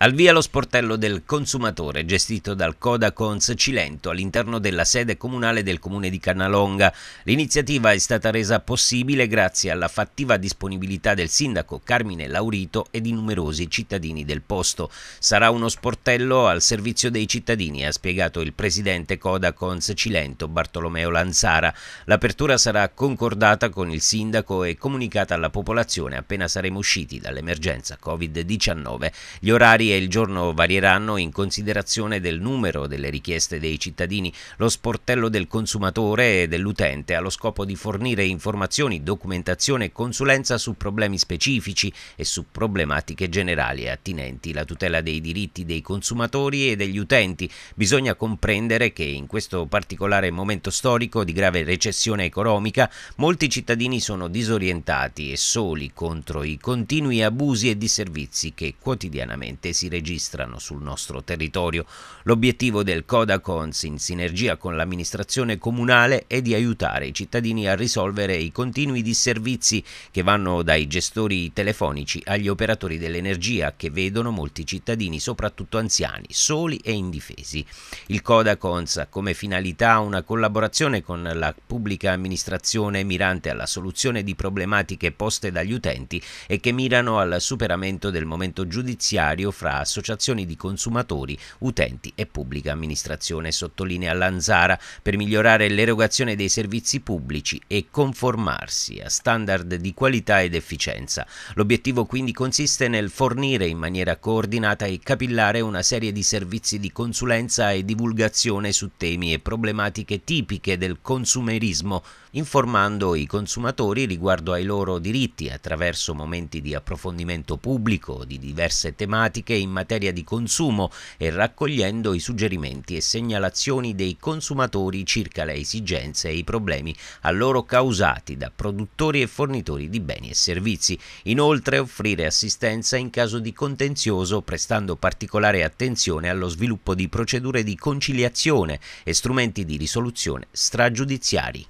Al via lo sportello del consumatore gestito dal Codacons Cilento all'interno della sede comunale del comune di Canalonga. L'iniziativa è stata resa possibile grazie alla fattiva disponibilità del sindaco Carmine Laurito e di numerosi cittadini del posto. Sarà uno sportello al servizio dei cittadini, ha spiegato il presidente Codacons Cilento Bartolomeo Lanzara. L'apertura sarà concordata con il sindaco e comunicata alla popolazione appena saremo usciti dall'emergenza Covid-19. Gli orari e il giorno varieranno in considerazione del numero delle richieste dei cittadini. Lo sportello del consumatore e dell'utente ha lo scopo di fornire informazioni, documentazione e consulenza su problemi specifici e su problematiche generali attinenti la tutela dei diritti dei consumatori e degli utenti. Bisogna comprendere che in questo particolare momento storico di grave recessione economica molti cittadini sono disorientati e soli contro i continui abusi e disservizi che quotidianamente si si registrano sul nostro territorio. L'obiettivo del Codacons in sinergia con l'amministrazione comunale è di aiutare i cittadini a risolvere i continui disservizi che vanno dai gestori telefonici agli operatori dell'energia che vedono molti cittadini, soprattutto anziani, soli e indifesi. Il Codacons ha come finalità una collaborazione con la pubblica amministrazione mirante alla soluzione di problematiche poste dagli utenti e che mirano al superamento del momento giudiziario fra tra associazioni di consumatori, utenti e pubblica amministrazione, sottolinea Lanzara, per migliorare l'erogazione dei servizi pubblici e conformarsi a standard di qualità ed efficienza. L'obiettivo quindi consiste nel fornire in maniera coordinata e capillare una serie di servizi di consulenza e divulgazione su temi e problematiche tipiche del consumerismo, informando i consumatori riguardo ai loro diritti attraverso momenti di approfondimento pubblico di diverse tematiche in materia di consumo e raccogliendo i suggerimenti e segnalazioni dei consumatori circa le esigenze e i problemi a loro causati da produttori e fornitori di beni e servizi. Inoltre offrire assistenza in caso di contenzioso prestando particolare attenzione allo sviluppo di procedure di conciliazione e strumenti di risoluzione stragiudiziari.